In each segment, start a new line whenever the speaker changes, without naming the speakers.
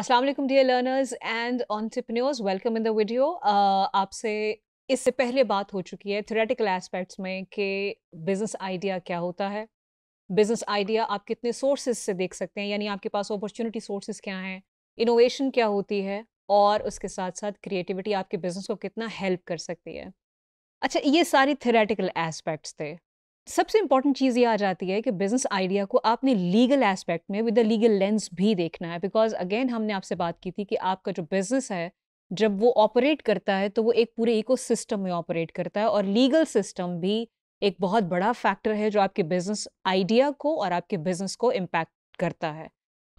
असलम वालेकुम dear learners and entrepreneurs welcome in the video आपसे इससे पहले बात हो चुकी है थ्रेटिकल एस्पेक्ट्स में कि बिज़नेस आइडिया क्या होता है बिज़नेस आइडिया आप कितने सोर्सेज से देख सकते हैं यानी आपके पास अपॉर्चुनिटी सोर्सेज क्या हैं इनोवेशन क्या होती है और उसके साथ साथ क्रिएटिविटी आपके बिज़नेस को कितना हेल्प कर सकती है अच्छा ये सारी थेरेटिकल एस्पेक्ट्स थे सबसे इंपॉर्टेंट चीज़ ये आ जाती है कि बिज़नेस आइडिया को आपने लीगल एस्पेक्ट में विद द लीगल लेंस भी देखना है बिकॉज अगेन हमने आपसे बात की थी कि आपका जो बिज़नेस है जब वो ऑपरेट करता है तो वो एक पूरे सिस्टम में ऑपरेट करता है और लीगल सिस्टम भी एक बहुत बड़ा फैक्टर है जो आपके बिज़नेस आइडिया को और आपके बिज़नेस को इम्पैक्ट करता है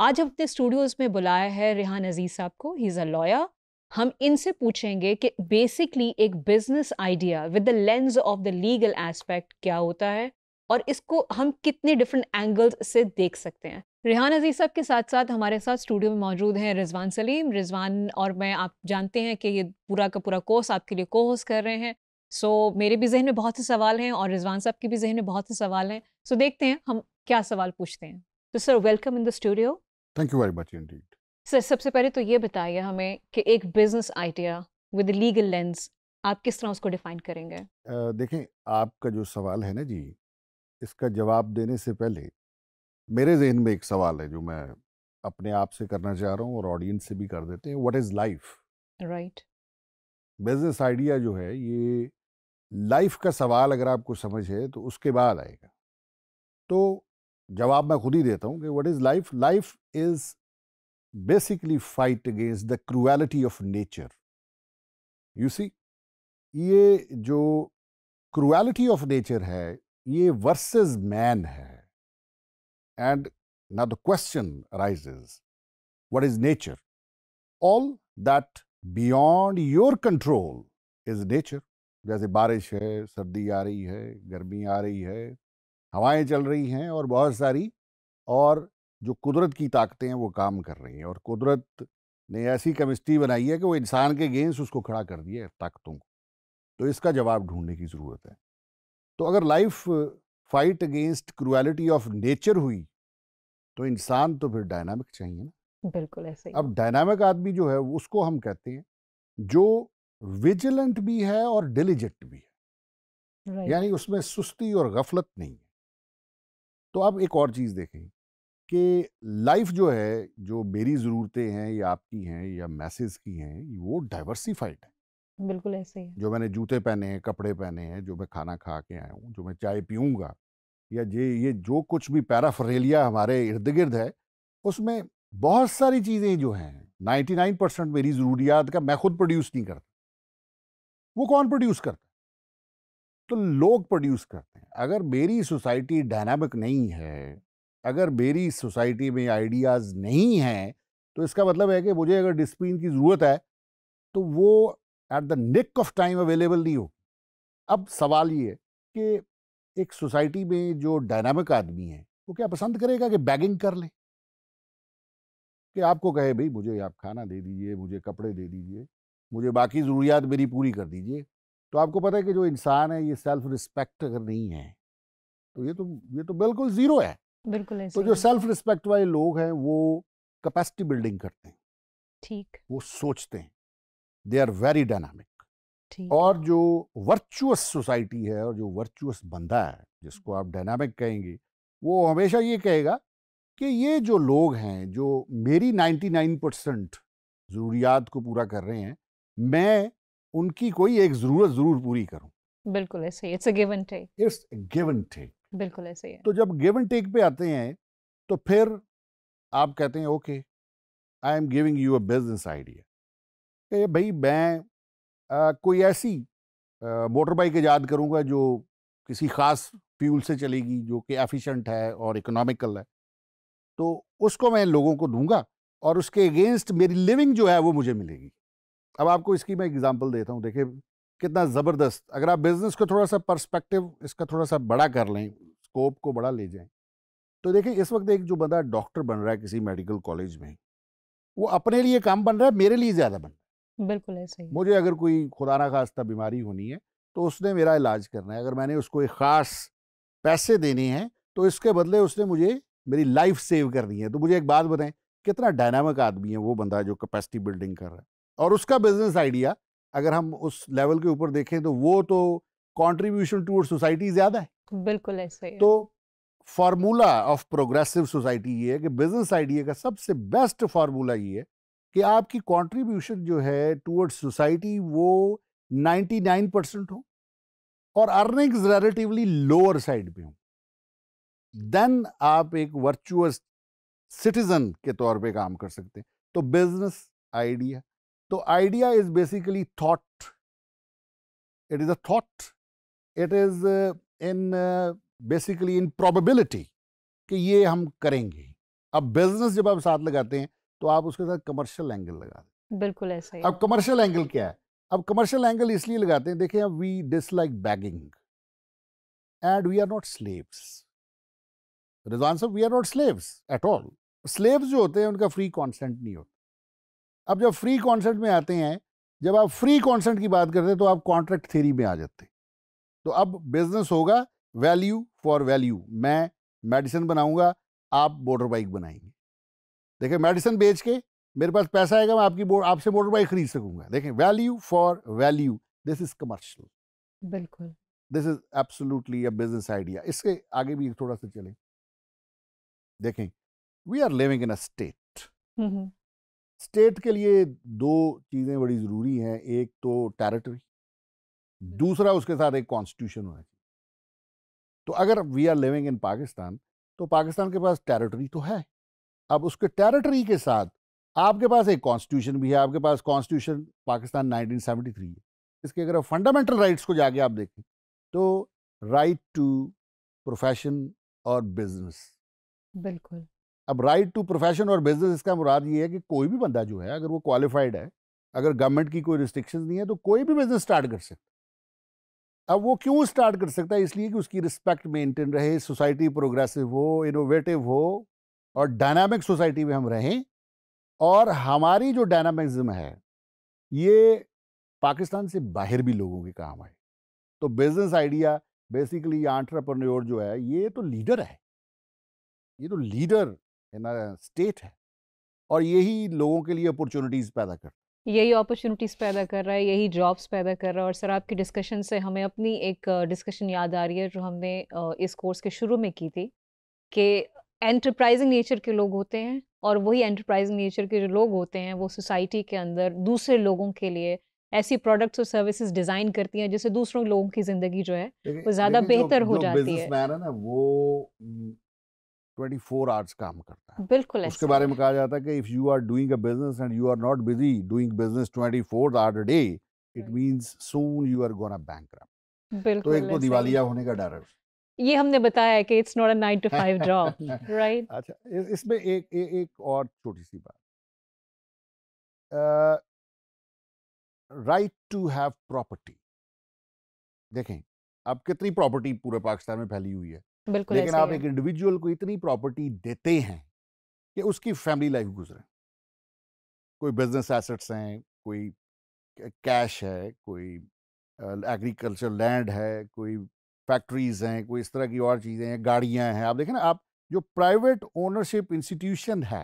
आज हमने स्टूडियोज़ में बुलाया है रेहान अजीज़ साहब को ही इज़ अ लॉयर हम इनसे पूछेंगे कि बेसिकली एक business idea with the lens of the legal aspect क्या होता है और इसको हम कितने डिफरेंट एंगल्स से देख सकते हैं रिहान अजीज साहब के साथ साथ हमारे साथ स्टूडियो में मौजूद हैं रिजवान सलीम रिजवान और मैं आप जानते हैं कि ये पूरा का पूरा कोर्स आपके लिए को होस्ट कर रहे हैं सो so, मेरे भी जहन में बहुत से सवाल हैं और रिजवान साहब के भी जहन में बहुत से सवाल हैं सो so, देखते हैं हम क्या सवाल पूछते हैं तो sir welcome in the studio thank you very much indeed sir सबसे पहले तो ये बताइए हमें कि एक business idea with legal lens आप किस तरह उसको डिफाइन करेंगे
देखें आपका जो सवाल है ना जी इसका जवाब देने से पहले मेरे जहन में एक सवाल है जो मैं अपने आप से करना चाह रहा हूँ और ऑडियंस से भी कर देते हैं what is life right business idea जो है ये लाइफ का सवाल अगर आपको समझ है तो उसके बाद आएगा तो जवाब मैं खुद ही देता हूँ कि what is life life is basically fight against the cruelty of nature you see ये जो क्रुएलिटी ऑफ नेचर है ये वर्सेस मैन है and now the question raises what is nature all that beyond your control is nature जैसे बारिश है सर्दी आ रही है गर्मी आ रही है हवाएं चल रही हैं और बहुत सारी और जो कुदरत की ताकतें हैं वो काम कर रही हैं और कुदरत ने ऐसी केमिस्ट्री बनाई है कि वो इंसान के गेंस उसको खड़ा कर दिया है ताकतों को तो इसका जवाब ढूंढने की ज़रूरत है तो अगर life fight against cruelty of nature हुई तो इंसान तो फिर डायनामिक चाहिए
ना बिल्कुल ऐसे ही
अब डायनामिक आदमी जो है उसको हम कहते हैं जो विजिलेंट भी है और डिलीजेंट भी है यानी उसमें सुस्ती और गफलत नहीं है तो आप एक और चीज़ देखें कि लाइफ जो है जो मेरी ज़रूरतें हैं या आपकी हैं या मैसेज की हैं वो डाइवर्सिफाइड
है बिल्कुल ऐसे ही है।
जो मैंने जूते पहने हैं कपड़े पहने हैं जो मैं खाना खा के आया हूँ जो मैं चाय पीऊँगा या ये ये जो कुछ भी पैराफरेलिया हमारे इर्द गिर्द है उसमें बहुत सारी चीज़ें जो हैं नाइन परसेंट मेरी ज़रूरियात का मैं खुद प्रोड्यूस नहीं करता वो कौन प्रोड्यूस करता तो लोग प्रोड्यूस करते हैं अगर मेरी सोसाइटी डायनामिक नहीं है अगर मेरी सोसाइटी में आइडियाज़ नहीं हैं तो इसका मतलब है कि मुझे अगर डिसिप्लिन की ज़रूरत है तो वो at the nick of time available नहीं हो अब सवाल ये कि एक सोसाइटी में जो डायनामिक आदमी है वो क्या पसंद करेगा कि बैगिंग कर ले कि आपको कहे भाई मुझे आप खाना दे दीजिए मुझे कपड़े दे दीजिए मुझे बाकी ज़रूरियात मेरी पूरी कर दीजिए तो आपको पता है कि जो इंसान है ये सेल्फ रिस्पेक्ट अगर नहीं है तो ये तो ये तो बिल्कुल ज़ीरो है
बिल्कुल तो जो सेल्फ
रिस्पेक्ट वाले लोग हैं वो कैपेसिटी बिल्डिंग करते हैं ठीक वो सोचते हैं दे आर वेरी डायनामिक और जो वर्चुअस सोसाइटी है और जो वर्चुअस बंदा है जिसको आप डायनामिक कहेंगे वो हमेशा ये कहेगा कि ये जो लोग हैं जो मेरी 99 परसेंट ज़रूरियात को पूरा कर रहे हैं मैं उनकी कोई एक ज़रूरत ज़रूर पूरी करूं
बिल्कुल ऐसे it's a given take
it's take
बिल्कुल ऐसे ही है
तो जब गिव एंड टेक पे आते हैं तो फिर आप कहते हैं okay I am giving you a business idea भाई मैं आ, कोई ऐसी मोटर बाइक ईजाद करूँगा जो किसी ख़ास फ्यूल से चलेगी जो कि एफिशिएंट है और इकोनॉमिकल है तो उसको मैं लोगों को दूंगा और उसके अगेंस्ट मेरी लिविंग जो है वो मुझे मिलेगी अब आपको इसकी मैं एग्जांपल देता हूँ देखिए कितना ज़बरदस्त अगर आप बिज़नेस को थोड़ा सा पर्सपेक्टिव इसका थोड़ा सा बड़ा कर लें स्कोप को बड़ा ले जाएं तो देखें इस वक्त एक जो बंदा डॉक्टर बन रहा है किसी मेडिकल कॉलेज में वो अपने लिए काम बन रहा है मेरे लिए ज़्यादा बन रहा
है बिल्कुल ऐसे ही मुझे
अगर कोई खुदा ना खास्ता बीमारी होनी है तो उसने मेरा इलाज करना है अगर मैंने उसको एक ख़ास पैसे देने हैं तो इसके बदले उसने मुझे मेरी लाइफ सेव करनी है तो मुझे एक बात बताएं कितना डायनामिक आदमी है वो बंदा जो कैपेसिटी बिल्डिंग कर रहा है और उसका बिजनेस आइडिया अगर हम उस लेवल के ऊपर देखें तो वो तो कॉन्ट्रीब्यूशन टूवर्ड सोसाइटी ज्यादा
है बिल्कुल ऐसा ही तो
फार्मूला ऑफ प्रोग्रेसिव सोसाइटी ये है कि बिजनेस आइडिया का सबसे बेस्ट फार्मूला ये है कि आपकी कॉन्ट्रीब्यूशन जो है टूवर्ड्स सोसाइटी वो 99 परसेंट हो और अर्निंग रिलेटिवली लोअर साइड पे हो देन आप एक वर्चुअस सिटीजन के तौर पे काम कर सकते हैं तो बिजनेस आइडिया तो idea is basically thought it is a thought it is in basically in probability कि ये हम करेंगे अब बिजनेस जब आप साथ लगाते हैं तो आप उसके साथ कमर्शियल एंगल लगा
दें बिल्कुल ऐसा ही अब कमर्शियल
एंगल क्या है अब कमर्शियल एंगल इसलिए लगाते हैं देखिए अब we dislike begging and we are not slaves Rizwan साहब we are not slaves at all slaves जो होते हैं उनका फ्री कॉन्सेंट नहीं होता अब जब फ्री कॉन्सेंट में आते हैं जब आप फ्री कॉन्सेंट की बात करते हैं तो आप कॉन्ट्रैक्ट थेरी में आ जाते तो अब बिजनेस होगा वैल्यू फॉर वैल्यू मैं मेडिसिन बनाऊंगा आप मोटर बाइक बनाएंगे देखिए मेडिसिन बेच के मेरे पास पैसा आएगा मैं आपकी आपसे मोटर बाइक खरीद सकूंगा देखें value for value this is commercial बिल्कुल this is absolutely a business idea इसके आगे भी थोड़ा सा चले देखें we are living in a state state के लिए दो चीज़ें बड़ी ज़रूरी हैं एक तो टेरिटरी दूसरा उसके साथ एक कॉन्स्टिट्यूशन होना चाहिए तो अगर we are living in Pakistan तो पाकिस्तान के पास टेरिटरी तो है अब उसके टेरिटरी के साथ आपके पास एक कॉन्स्टिट्यूशन भी है आपके पास कॉन्स्टिट्यूशन पाकिस्तान 1973 है इसके अगर फंडामेंटल राइट्स को जाके आप देखें तो राइट टू प्रोफेशन और बिजनेस बिल्कुल अब राइट टू प्रोफेशन और बिजनेस इसका मुराद ये है कि कोई भी बंदा जो है अगर वो क्वालिफाइड है अगर गवर्नमेंट की कोई रिस्ट्रिक्शन नहीं है तो कोई भी बिजनेस स्टार्ट कर सकता अब वो क्यों स्टार्ट कर सकता है इसलिए कि उसकी रिस्पेक्ट मेंटेन रहे सोसाइटी प्रोग्रेसिव हो इनोवेटिव हो और डायनामिक सोसाइटी में हम रहें और हमारी जो डायनामिज्म है ये पाकिस्तान से बाहर भी लोगों के काम आए तो बिजनेस आइडिया बेसिकली आंट्रप्रनोर जो है ये तो लीडर है ये तो लीडर स्टेट है और यही लोगों के लिए अपॉर्चुनिटीज़ पैदा कर
यही अपॉर्चुनिटीज़ पैदा कर रहा है यही जॉब्स पैदा कर रहा है और सर आपकी डिस्कशन से हमें अपनी एक डिस्कशन याद आ रही है जो हमने इस कोर्स के शुरू में की थी कि एंटरप्राइजिंग नेचर के लोग होते हैं और वही एंटरप्राइजिंग नेचर के जो लोग होते हैं वो सोसाइटी के अंदर दूसरे लोगों के लिए ऐसी प्रोडक्ट्स और सर्विसेज डिज़ाइन करती हैं जिससे दूसरों लोगों की ज़िंदगी जो है वो ज़्यादा बेहतर हो जाती है
ना वो ट्वेंटी फोर आवर्स काम करता
है बिल्कुल उसके बारे
में कहा जाता है कि if you are doing a business and you are not busy doing business twenty four day it soon you are gonna
bank तो एक तो दिवालिया होने का डर है ये हमने बताया कि it's not a nine to five job right
अच्छा इसमें एक ए, एक और छोटी सी बात राइट टू हैव प्रॉपर्टी देखें अब कितनी प्रॉपर्टी पूरे पाकिस्तान में फैली हुई है बिल्कुल लेकिन आप एक इंडिविजुअल को इतनी प्रॉपर्टी देते हैं कि उसकी फैमिली लाइफ गुजरे कोई बिजनेस एसेट्स हैं कोई कैश है कोई एग्रीकल्चर लैंड है कोई फैक्ट्रीज हैं कोई इस तरह की और चीज़ें हैं गाड़ियां हैं आप देखें ना आप जो प्राइवेट ओनरशिप इंस्टीट्यूशन है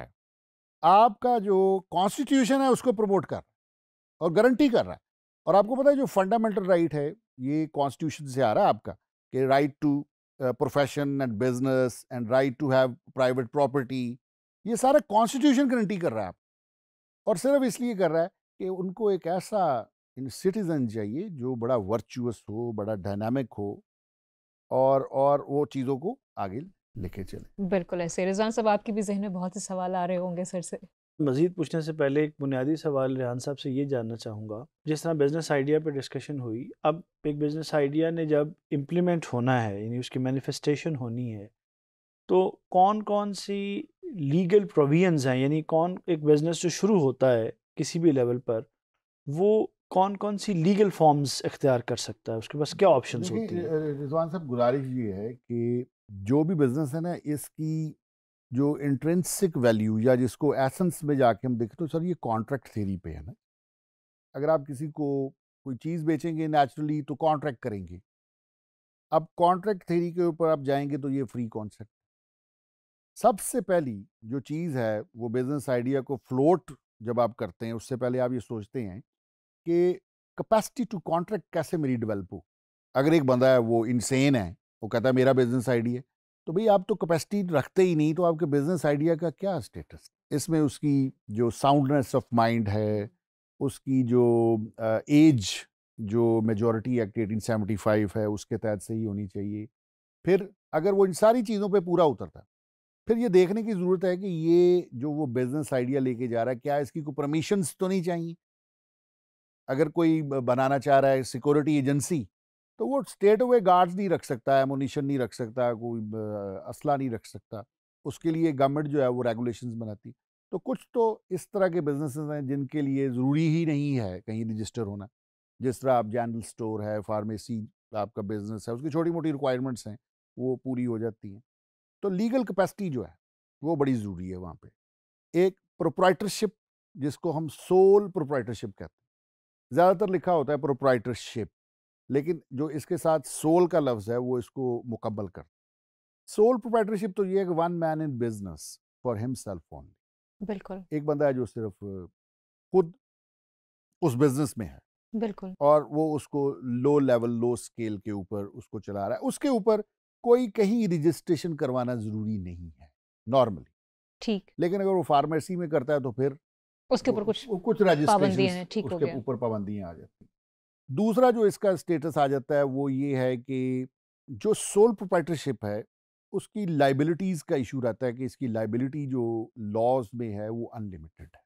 आपका जो कॉन्स्टिट्यूशन है उसको प्रमोट कर रहा है और गारंटी कर रहा है और आपको पता है जो फंडामेंटल राइट right है ये कॉन्स्टिट्यूशन से आ रहा है आपका कि right to profession and business and right to have private property ये सारा कॉन्स्टिट्यूशन गारंटी कर रहा है आप और सिर्फ इसलिए कर रहा है कि उनको एक ऐसा सिटीज़न चाहिए जो बड़ा वर्चुअस हो बड़ा डायनामिक हो और और वो चीज़ों
को
आगे लेके चले
बिल्कुल ऐसे रिजान साहब आपके भी जहन में बहुत से सवाल आ रहे होंगे सर से
मज़ीद पूछने से पहले एक बुनियादी सवाल रेहान साहब से ये जानना चाहूँगा जिस तरह बिज़नेस आइडिया पे डिस्कशन हुई अब एक बिज़नेस आइडिया ने जब इम्प्लीमेंट होना है यानी उसकी मैनिफेस्टेशन होनी है तो कौन कौन सी लीगल प्रोविजंस हैं यानी कौन एक बिज़नेस जो शुरू होता है किसी भी लेवल पर वो कौन कौन सी लीगल फॉर्म्स इख्तियार कर सकता है उसके पास क्या ऑप्शन
रिजवान साहब गुजारिश ये है कि जो भी बिज़नेस है ना इसकी जो इंट्रेंसिक वैल्यू या जिसको एसेंस में जाके हम देखें तो सर ये कॉन्ट्रैक्ट थेरी पे है ना अगर आप किसी को कोई चीज़ बेचेंगे नेचुरली तो कॉन्ट्रैक्ट करेंगे अब कॉन्ट्रैक्ट थेरी के ऊपर आप जाएंगे तो ये फ्री कॉन्सेप्ट सबसे पहली जो चीज़ है वो बिज़नेस आइडिया को फ्लोट जब आप करते हैं उससे पहले आप ये सोचते हैं कि कैपेसिटी टू कॉन्ट्रैक्ट कैसे मेरी डेवलप हो अगर एक बंदा है वो इनसेन है वो कहता है मेरा बिज़नेस आइडिया तो भाई आप तो कैपेसिटी रखते ही नहीं तो आपके बिजनेस आइडिया का क्या स्टेटस इसमें उसकी जो साउंडनेस ऑफ माइंड है उसकी जो एज जो majority act eighteen seventy five है उसके तहत से ही होनी चाहिए फिर अगर वो इन सारी चीज़ों पे पूरा उतरता फिर ये देखने की ज़रूरत है कि ये जो वो बिज़नेस आइडिया लेके जा रहा है क्या इसकी कोई परमिशंस तो नहीं चाहिए अगर कोई बनाना चाह रहा है सिक्योरिटी एजेंसी तो वो स्टेट हुए गार्ड्स नहीं रख सकता एमोनीशन नहीं रख सकता कोई असला नहीं रख सकता उसके लिए गवर्नमेंट जो है वो रेगुलेशंस बनाती तो कुछ तो इस तरह के बिजनेसेस हैं जिनके लिए ज़रूरी ही नहीं है कहीं रजिस्टर होना जिस तरह आप जनरल स्टोर है फार्मेसी आपका बिजनेस है उसकी छोटी मोटी रिक्वायरमेंट्स हैं वो पूरी हो जाती हैं तो लीगल कैपेसिटी जो है वो बड़ी ज़रूरी है वहाँ पर एक प्रोप्राइटरशिप जिसको हम सोल प्रोप्राइटरशिप कहते हैं ज़्यादातर लिखा होता है प्रोप्राइटरशिप लेकिन जो इसके साथ सोल का लफ्ज़ है वो इसको मुकम्मल कर सोल प्रोप्राइटरशिप तो ये है one man in business for himself only बिल्कुल एक बंदा है जो सिर्फ खुद उस बिजनेस में है बिल्कुल और वो उसको लो लेवल लो स्केल के ऊपर उसको चला रहा है उसके ऊपर कोई कहीं रजिस्ट्रेशन करवाना ज़रूरी नहीं है नॉर्मली ठीक लेकिन अगर वो फार्मेसी में करता है तो फिर
उसके ऊपर कुछ कुछ रजिस्ट्रेशन उसके ऊपर
पाबंदियां आ जाती दूसरा जो इसका स्टेटस आ जाता है वो ये है कि जो सोल प्रोपर्टरशिप है उसकी लाइबिलिटीज़ का इशू रहता है कि इसकी लाइबिलिटी जो लॉज में है वो अनलिमिटेड है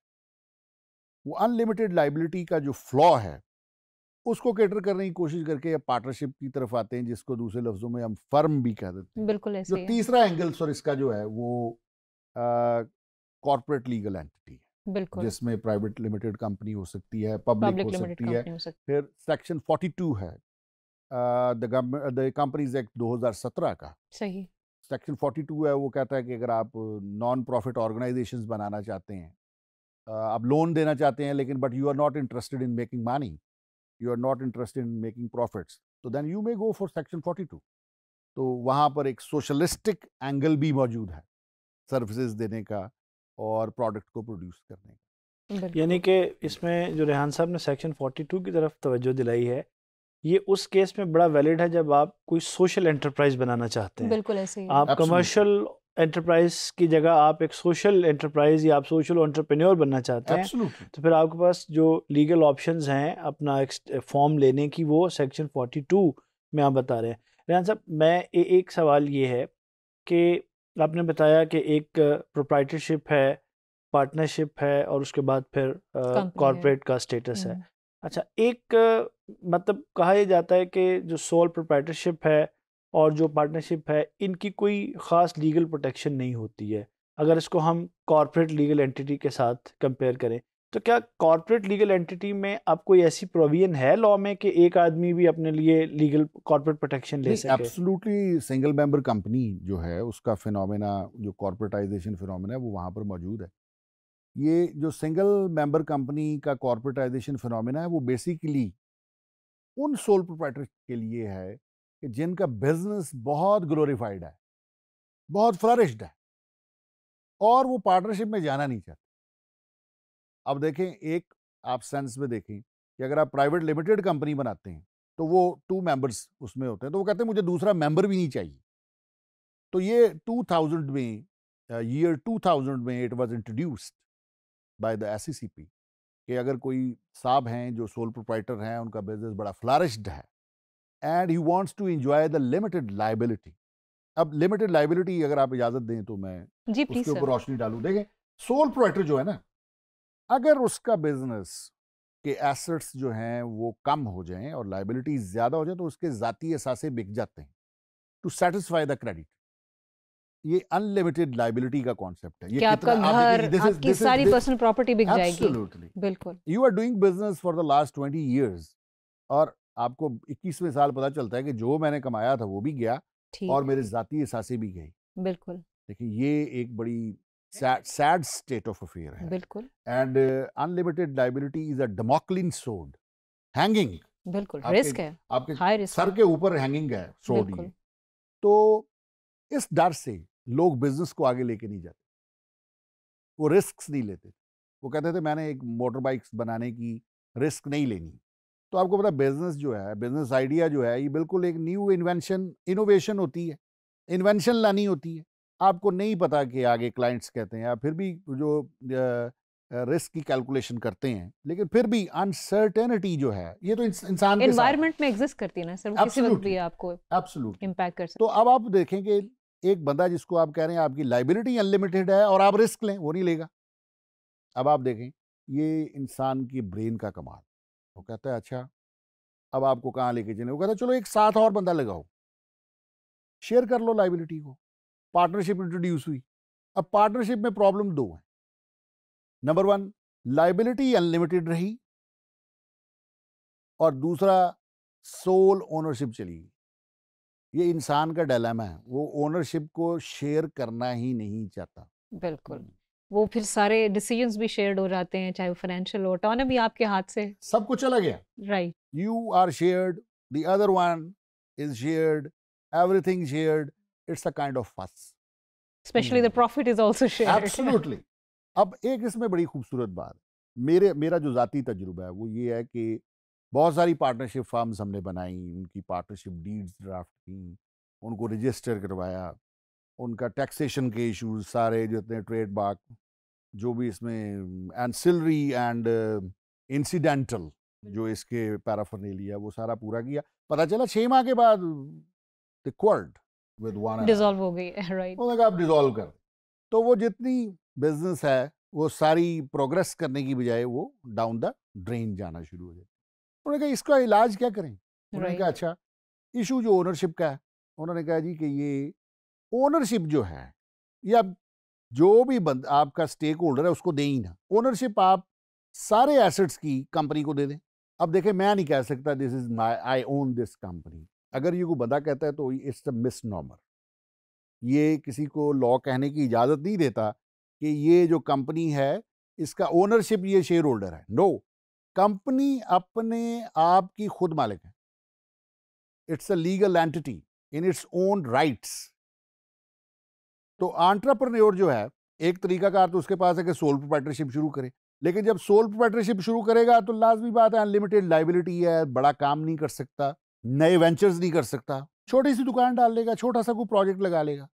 वो अनलिमिटेड लाइबिलिटी का जो फ्लॉ है उसको कैटर करने की कोशिश करके या पार्टनरशिप की तरफ आते हैं जिसको दूसरे लफ्जों में हम फर्म भी कह देते
हैं बिल्कुल जो तीसरा
एंगल सर इसका जो है वो कॉरपोरेट लीगल एंटिटी है
बिल्कुल जिसमें
प्राइवेट लिमिटेड कंपनी हो सकती है पब्लिक हो सकती है फिर सेक्शन 42 है द कंपनीज एक्ट 2017 का सही सेक्शन 42 है वो कहता है कि अगर आप नॉन प्रॉफिट ऑर्गेनाइजेशन बनाना चाहते हैं आप लोन देना चाहते हैं लेकिन but you are not interested in making money you are not interested in making profits तो then you may go for section 42 तो वहाँ पर एक सोशलिस्टिक एंगल भी मौजूद है सर्विसेज देने का और प्रोडक्ट को प्रोड्यूस
करने का यानी कि इसमें जो रेहान साहब ने सेक्शन 42 की तरफ तवज्जो दिलाई है ये उस केस में बड़ा वैलिड है जब आप कोई सोशल एंटरप्राइज बनाना चाहते
हैं बिल्कुल ऐसे ही आप कमर्शियल
एंटरप्राइज की जगह आप एक सोशल एंटरप्राइज या आप सोशल एंटरप्रेन्योर बनना चाहते हैं तो फिर आपके पास जो लीगल ऑप्शंस हैं अपना फॉर्म लेने की वो सेक्शन 42 में आप बता रहे हैं रेहान साहब मैं ए, एक सवाल ये है कि आपने बताया कि एक प्रोप्राइटरशिप है पार्टनरशिप है और उसके बाद फिर कॉरपोरेट का स्टेटस है हम्म। अच्छा एक मतलब कहा यह जाता है कि जो सोल प्रोप्राइटरशिप है और जो पार्टनरशिप है इनकी कोई ख़ास लीगल प्रोटेक्शन नहीं होती है अगर इसको हम कॉरपोरेट लीगल एंटिटी के साथ कंपेयर करें तो क्या कॉर्पोरेट लीगल एंटिटी में आप कोई ऐसी प्रोविजन है लॉ में कि एक आदमी भी अपने लिए लीगल कॉर्पोरेट प्रोटेक्शन ले सके
एब्सोल्युटली सिंगल मेंबर कंपनी जो है उसका फिनोमेना जो कॉर्पोरेटाइजेशन फिनोमेना है वो वहाँ पर मौजूद है ये जो सिंगल मेंबर कंपनी का कॉर्पोरेटाइजेशन फिनोमेना है वो बेसिकली उन सोल प्रोपराइटर के लिए है कि जिनका बिजनेस बहुत ग्लोरीफाइड है बहुत फ्लरिश्ड है और वो पार्टनरशिप में जाना नहीं चाहते अब देखें एक आप सेंस में देखें कि अगर आप प्राइवेट लिमिटेड कंपनी बनाते हैं तो वो टू मेंबर्स उसमें होते हैं तो वो कहते हैं मुझे दूसरा मेंबर भी नहीं चाहिए तो ये 2000 में ईयर 2000 में it was introduced by the S कि अगर कोई साहब हैं जो सोल प्रोप्राइटर हैं उनका बिजनेस बड़ा फ्लारिश्ड है and he wants to enjoy the limited liability अब लिमिटेड लाइबिलिटी अगर आप इजाजत दें तो मैं उसके ऊपर रोशनी डालू देखें सोल प्रोप्राइटर जो है ना अगर उसका बिजनेस के एसेट्स जो हैं वो कम हो जाएं और लाइबिलिटी ज़्यादा हो जाए तो उसके ज़ाती असासे बिक जाते हैं टू सेटिस्फाई द क्रेडिट ये अनलिमिटेड लाइबिलिटी का कॉन्सेप्ट है ये आपका घर आपकी सारी पर्सनल प्रॉपर्टी बिक जाएगी बिल्कुल you are doing business for the last twenty years और आपको इक्कीसवें साल पता चलता है कि जो मैंने कमाया था वो भी गया और मेरे जाती असासे भी गए बिल्कुल देखिए ये एक बड़ी सैड स्टेट ऑफ अफेयर है बिल्कुल and unlimited liability is a Damoclean sword hanging
बिल्कुल रिस्क है
आपके हाई रिस्क सर के ऊपर हैंगिंग है सोड ये तो इस डर से लोग बिजनेस को आगे लेके नहीं जाते वो रिस्क नहीं लेते वो कहते थे मैंने एक मोटर बाइक्स बनाने की रिस्क नहीं लेनी तो आपको पता बिजनेस जो है बिजनेस आइडिया जो है ये बिल्कुल एक न्यू इन्वेंशन इनोवेशन होती है इन्वेंशन लानी होती है आपको नहीं पता कि आगे क्लाइंट्स कहते हैं या फिर भी जो रिस्क की कैलकुलेशन करते हैं लेकिन फिर भी अनसर्टेनिटी जो है ये तो इंसान एनवायरनमेंट
में एग्जिस्ट करती है ना सर किसी वक्त भी आपको
एब्सोल्यूट इंपैक्ट कर सकते तो अब आप देखें कि एक बंदा जिसको आप कह रहे हैं आपकी लाइबिलिटी अनलिमिटेड है और आप रिस्क लें वो नहीं लेगा अब आप देखें ये इंसान की ब्रेन का कमाल वो कहता है अच्छा अब आपको कहाँ लेके चले वो कहता है चलो एक साथ और बंदा लगाओ शेयर कर लो लाइबिलिटी को पार्टनरशिप इंट्रोड्यूस हुई अब पार्टनरशिप में प्रॉब्लम दो है नंबर वन लाइबिलिटी अनलिमिटेड रही और दूसरा सोल ओनरशिप चली गई ये इंसान का डायलामा है वो ओनरशिप को शेयर करना ही नहीं चाहता
बिल्कुल हम्म। वो फिर सारे डिसीजंस भी शेयर्ड हो जाते हैं चाहे वो फाइनेंशियल भी आपके हाथ से
सब कुछ चला गया right you are shared the other one is shared everything shared it's a kind of fuss
specially the profit is also shared absolutely
अब एक इसमें बड़ी खूबसूरत बात मेरे मेरा जो ज़ाती तजुर्बा है वो ये है कि बहुत सारी पार्टनरशिप फर्म्स हमने बनाई उनकी पार्टनरशिप डीड्स ड्राफ्ट की उनको रजिस्टर करवाया उनका टैक्सेशन के इश्यूज सारे जो ट्रेड बाक जो भी इसमें एनसिलरी एंड इंसिडेंटल जो इसके लिया वो सारा पूरा किया पता चला छः माह के बाद the quad with one dissolve
हो गई है राइट
उन्होंने कहा आप डिसॉल्व कर तो वो जितनी बिजनेस है वो सारी प्रोग्रेस करने की बजाय वो डाउन द ड्रेन जाना शुरू हो जाए उन्होंने कहा इसका इलाज क्या करें उन्होंने कहा अच्छा इशू जो ओनरशिप का है उन्होंने कहा जी कि ये ओनरशिप जो है जो भी बंद आपका स्टेक होल्डर है उसको दें ही ना ओनरशिप आप सारे एसेट्स की कंपनी को दे दें अब देखें मैं नहीं कह सकता this is my I own this company अगर ये को बदा कहता है तो इट्स अ मिस नॉमर ये किसी को लॉ कहने की इजाज़त नहीं देता कि ये जो कंपनी है इसका ओनरशिप ये शेयर होल्डर है नो कंपनी अपने आप की खुद मालिक है it's a legal entity in its own rights तो आंट्रप्रन्योर जो है एक तरीका कार तो उसके पास है कि सोल प्रोप्राइटरशिप शुरू करे लेकिन जब सोल प्रोप्राइटरशिप शुरू करेगा तो लाजमी बात है अनलिमिटेड लाइबिलिटी है बड़ा काम नहीं कर सकता नए वेंचर्स नहीं कर सकता छोटी सी दुकान डाल लेगा छोटा सा कोई प्रोजेक्ट लगा लेगा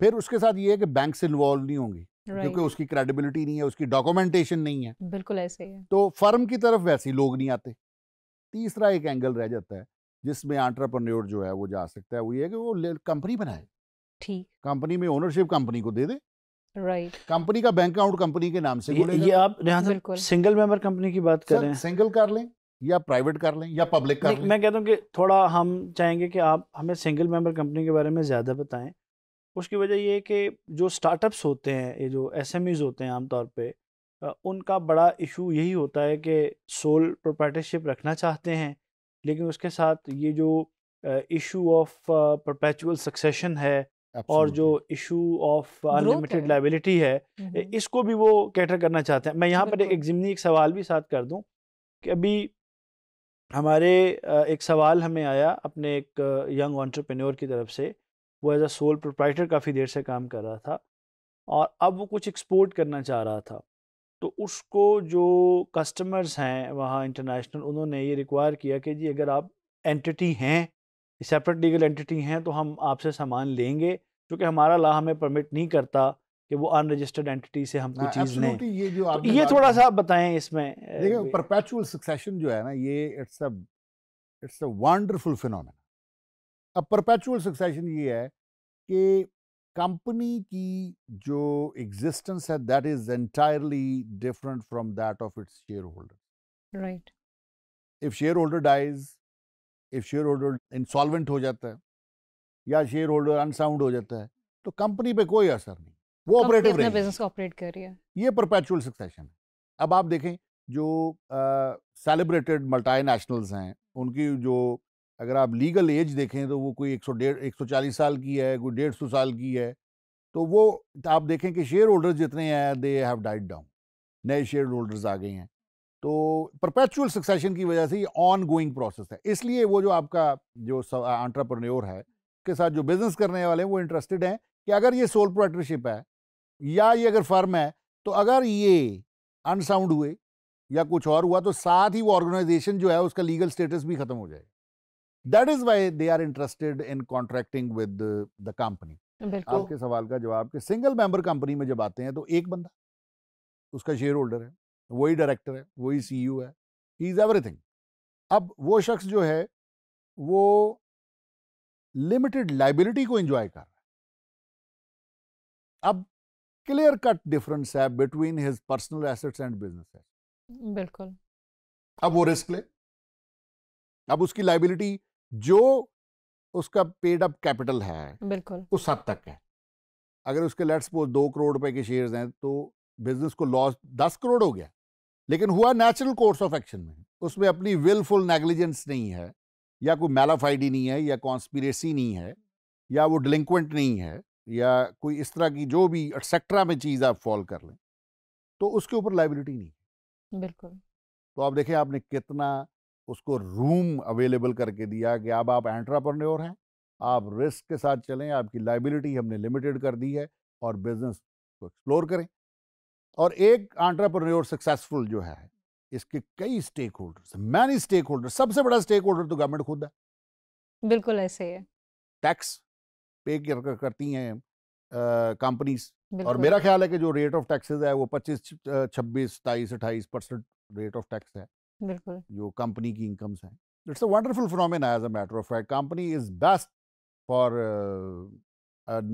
फिर उसके साथ ये है कि बैंक से इन्वॉल्व नहीं होंगे right. क्योंकि उसकी क्रेडिबिलिटी नहीं है उसकी डॉक्यूमेंटेशन नहीं है
बिल्कुल ऐसे है
तो फर्म की तरफ वैसे लोग नहीं आते तीसरा एक एंगल रह जाता है जिसमें आंट्रप्रन्योर जो है वो जा सकता है वो ये कि वो कंपनी बनाए ठीक कंपनी में ओनरशिप कंपनी को दे दे राइट कंपनी का बैंक अकाउंट कंपनी के नाम से ये, ये आप सिंगल मेंबर कंपनी की बात कर रहे हैं सिंगल कर लें या प्राइवेट कर लें या पब्लिक कर लें
मैं कहता हूँ कि थोड़ा हम चाहेंगे कि आप हमें सिंगल मेंबर कंपनी के बारे में ज़्यादा बताएं उसकी वजह ये कि जो स्टार्टअप्स होते हैं ये जो एस होते हैं आमतौर पर उनका बड़ा इशू यही होता है कि सोल प्रोपर्टरशिप रखना चाहते हैं लेकिन उसके साथ ये जो इशू ऑफ परपेचुअल सक्सेशन है Absolutely. और जो इशू ऑफ अनलिमिटेड लाइबिलिटी है हम्म। इसको भी वो कैटर करना चाहते हैं मैं यहाँ पर एक जिमनी एक सवाल भी साथ कर दूँ कि अभी हमारे एक सवाल हमें आया अपने एक यंग ऑन्टरप्रेन्योर की तरफ से वो एज अ सोल प्रोप्राइटर काफ़ी देर से काम कर रहा था और अब वो कुछ एक्सपोर्ट करना चाह रहा था तो उसको जो कस्टमर्स हैं वहाँ इंटरनेशनल उन्होंने ये रिक्वायर किया कि जी अगर आप एंटिटी हैं सेपरेट लीगल एंटिटी हैं तो हम आपसे सामान लेंगे क्योंकि हमारा ला हमें परमिट नहीं करता कि वो अनरजिस्टर्ड एंटिटी से हम कोई हाँ, चीज लें ये जो तो ये थोड़ा सा बताएं इसमें देखिए परपेचुअल सक्सेशन जो है ना ये it's a
it's a wonderful phenomena अब परपेचुअल सक्सेशन ये है कि कंपनी की जो एग्जिस्टेंस है that is entirely different from that of its share holder right if share holder dies if share holder insolvent हो जाता है या शेयर होल्डर अनसाउंड हो जाता है तो कंपनी पे कोई असर नहीं वो ऑपरेटिव रेंज बिजनेस
ऑपरेट कर रही है
ये परपेचुअल सक्सेशन है अब आप देखें जो सेलिब्रेटेड मल्टाइनेशनल्स हैं उनकी जो अगर आप लीगल एज देखें तो वो कोई एक सौ डेढ़ एक सौ चालीस साल की है कोई डेढ़ सौ साल की है तो वो आप देखें कि शेयर होल्डर्स जितने हैं दे हैव डाइड डाउन नए शेयर होल्डर्स आ गए हैं तो परपेचुअल सक्सेशन की वजह से ये ऑन गोइंग प्रोसेस है इसलिए वो जो आपका जो आंट्रप्रनोर है के साथ जो बिजनेस करने वाले हैं वो इंटरेस्टेड हैं कि अगर ये सोल प्रोटरशिप है या ये अगर फर्म है तो अगर ये अनसाउंड हुए या कुछ और हुआ तो साथ ही वो ऑर्गेनाइजेशन जो है उसका लीगल स्टेटस भी खत्म हो जाएगा that is why they are interested in contracting with the company आपके सवाल का जवाब कि सिंगल मेंबर कंपनी में जब आते हैं तो एक बंदा उसका शेयर होल्डर है वही डायरेक्टर है वही सी e है ही इज एवरीथिंग अब वो शख्स जो है वो लिमिटेड लाइबिलिटी को एंजॉय कर रहा है अब क्लियर कट डिफरेंस है between his personal assets and business
assets बिल्कुल
अब वो रिस्क ले अब उसकी लाइबिलिटी जो उसका पेड अप कैपिटल है बिल्कुल उस हद तक है अगर उसके लेट्स सपोज दो करोड़ रुपए के शेयर्स हैं तो बिजनेस को लॉस दस करोड़ हो गया लेकिन हुआ नेचुरल कोर्स ऑफ एक्शन में उसमें अपनी विलफुल नेग्लिजेंस नहीं है या कोई मेलाफाइडी नहीं है या कॉन्स्पिरेसी नहीं है या वो डिलिंक्वेंट नहीं है या कोई इस तरह की जो भी एक्सेट्रा में चीज़ आप फॉल कर लें तो उसके ऊपर लाइबिलिटी
नहीं बिल्कुल
तो आप देखें आपने कितना उसको रूम अवेलेबल करके दिया कि अब आप एंट्राप्रनोर हैं आप रिस्क के साथ चलें आपकी लाइबिलिटी हमने लिमिटेड कर दी है और बिजनेस को एक्सप्लोर करें और एक एंट्राप्रनोर सक्सेसफुल जो है इसके कई stake holders many stake holder सबसे बड़ा स्टेक होल्डर तो गवर्नमेंट खुद है
बिल्कुल ऐसे है
टैक्स पे कर, कर, करती हैं कंपनीज और मेरा ख्याल है कि जो रेट ऑफ टैक्सेस है वो पच्चीस छब्बीस सताईस अट्ठाईस परसेंट रेट ऑफ टैक्स है बिल्कुल जो कंपनी की इनकम्स हैं it's a wonderful phenomena as a matter of fact company is best for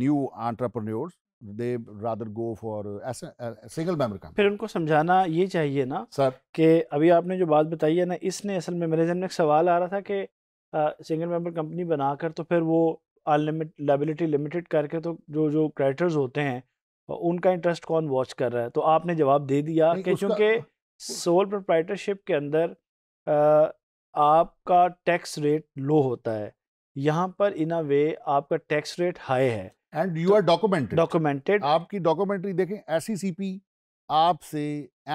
new
entrepreneurs they rather
go for single member का
फिर उनको समझाना ये चाहिए ना सर कि अभी आपने जो बात बताई है ना इसने असल में मेरे जन में एक सवाल आ रहा था कि सिंगल मेंबर कंपनी बनाकर तो फिर वो अनलिमिट लाइबिलिटी लिमिटेड करके तो जो जो क्रेडिटर्स होते हैं उनका इंटरेस्ट कौन वॉच कर रहा है तो आपने जवाब दे दिया कि चूँकि सोल प्रोप्राइटरशिप के अंदर आ, आपका टैक्स रेट लो होता है यहाँ पर इन अ वे आपका टैक्स रेट हाई है and you are documented documented आपकी डॉक्यूमेंट्री देखें ऐसी सीपी e आपसे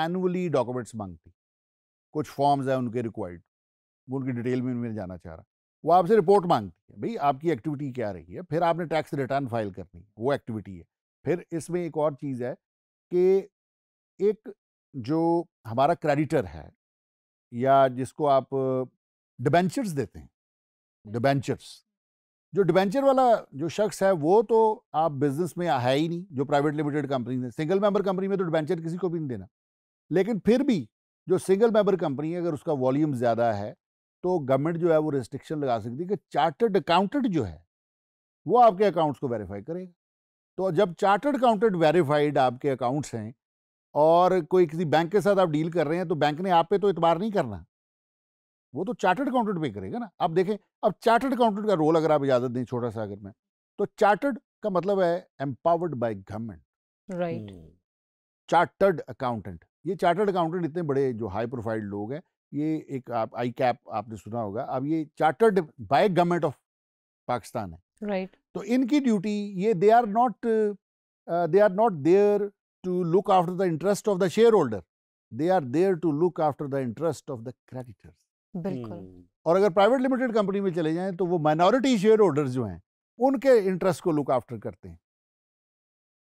एनुअली डॉक्यूमेंट्स मांगती कुछ फॉर्म्स हैं उनके रिक्वायर्ड उनकी डिटेल में मिल जाना चाह रहा वो आपसे रिपोर्ट मांगती है भाई आपकी एक्टिविटी क्या रही है फिर आपने टैक्स रिटर्न फाइल करनी है वो एक्टिविटी है फिर इसमें एक और चीज़ है कि एक जो हमारा क्रेडिटर है या जिसको आप डिबेंचर्स देते हैं हम्म। डिबेंचर्स जो डिबेंचर वाला जो शख्स है वो तो आप बिजनेस में है ही नहीं जो प्राइवेट लिमिटेड कंपनी है सिंगल मेंबर कंपनी में तो डिबेंचर किसी को भी नहीं देना लेकिन फिर भी जो सिंगल मेंबर कंपनी है अगर उसका वॉल्यूम ज़्यादा है तो गवर्नमेंट जो है वो रिस्ट्रिक्शन लगा सकती है कि चार्टर्ड अकाउंटेंट जो है वो आपके अकाउंट्स को वेरीफाई करेगा तो जब चार्टर्ड अकाउंटेंट वेरीफाइड आपके अकाउंट्स हैं और कोई किसी बैंक के साथ आप डील कर रहे हैं तो बैंक ने आप पे तो इतबार नहीं करना वो तो चार्टर्ड अकाउंटेंट पे करेगा ना आप देखें अब चार्टर्ड अकाउंटेंट का रोल अगर आप इजाज़त दें छोटा सा अगर मैं तो चार्टर्ड का मतलब है empowered by government right chartered accountant ये चार्टर्ड अकाउंटेंट इतने बड़े जो हाई प्रोफाइल लोग हैं ये एक आप आई कैप आपने सुना होगा अब ये chartered by government of Pakistan है राइट right. तो इनकी ड्यूटी ये they are not they are not there to look after the interest of the share holder they are there to look after the interest of the creditors बिल्कुल हम्म। और अगर private limited company में चले जाएं तो वो माइनॉरिटी शेयर होल्डर जो हैं उनके इंटरेस्ट को लुक आफ्टर करते हैं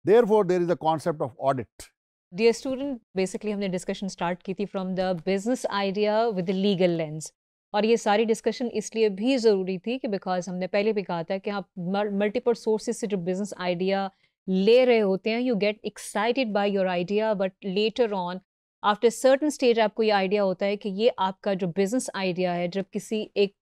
therefore there is the concept of audit
dear student basically हमने डिस्कशन स्टार्ट की थी from the business idea with legal lens और ये सारी डिस्कशन इसलिए भी ज़रूरी थी कि बिकॉज हमने पहले भी कहा था कि आप मल्टीपल सोर्सेज से जो बिज़नेस आइडिया ले रहे होते हैं you get excited by your idea but later on after certain stage आपको ये आइडिया होता है कि ये आपका जो बिज़नेस आइडिया है जब किसी एक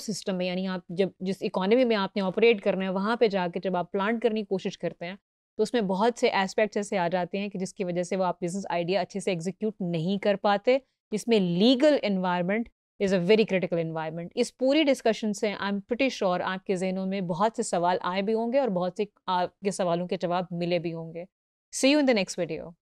सिस्टम में यानी आप जब जिस इकोनॉमी में आपने ऑपरेट करना है वहाँ पर जाकर जब आप प्लांट करने की कोशिश करते हैं तो उसमें बहुत से एस्पेक्ट्स ऐसे आ जाते हैं कि जिसकी वजह से वो आप बिज़नेस आइडिया अच्छे से एग्जीक्यूट नहीं कर पाते जिसमें legal environment is a very critical environment इस पूरी डिस्कशन से आई एम प्रटी श्योर आपके जहनों में बहुत से सवाल आए भी होंगे और बहुत से आपके सवालों के जवाब मिले भी होंगे see you in the next video